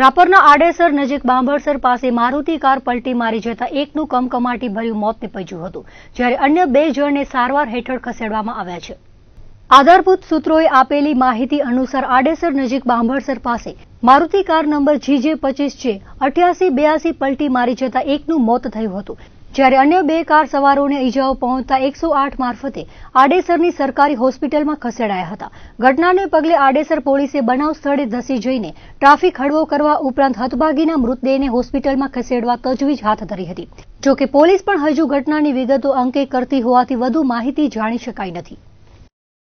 રાપરના આડેસર નજીક બાંભરસર પાસે મારુતિ કાર પલટી મારી જતા એકનું કમકમાટી ભર્યું મોત નીપજ્યું હતું જ્યારે અન્ય બે જણને સારવાર હેઠળ ખસેડવામાં આવ્યા છે આધારભૂત સૂત્રોએ આપેલી માહિતી અનુસાર આડેસર નજીક બાંભરસર પાસે મારુતિ કાર નંબર જીજે પચીસ જે અઠ્યાસી બ્યાસી પલટી મારી જતા એકનું મોત થયું હતું જ્યારે અન્ય બે કાર સવારોને ઇજાઓ પહોંચતા એકસો મારફતે આડેસરની સરકારી હોસ્પિટલમાં ખસેડાયા હતા ઘટનાને પગલે આડેસર પોલીસે બનાવ સ્થળે ધસી જઈને ટ્રાફિક હળવો કરવા ઉપરાંત હતભાગીના મૃતદેહને હોસ્પિટલમાં ખસેડવા તજવીજ હાથ ધરી હતી જોકે પોલીસ પણ હજુ ઘટનાની વિગતો અંકે કરતી હોવાથી વધુ માહિતી જાણી શકાઈ નથી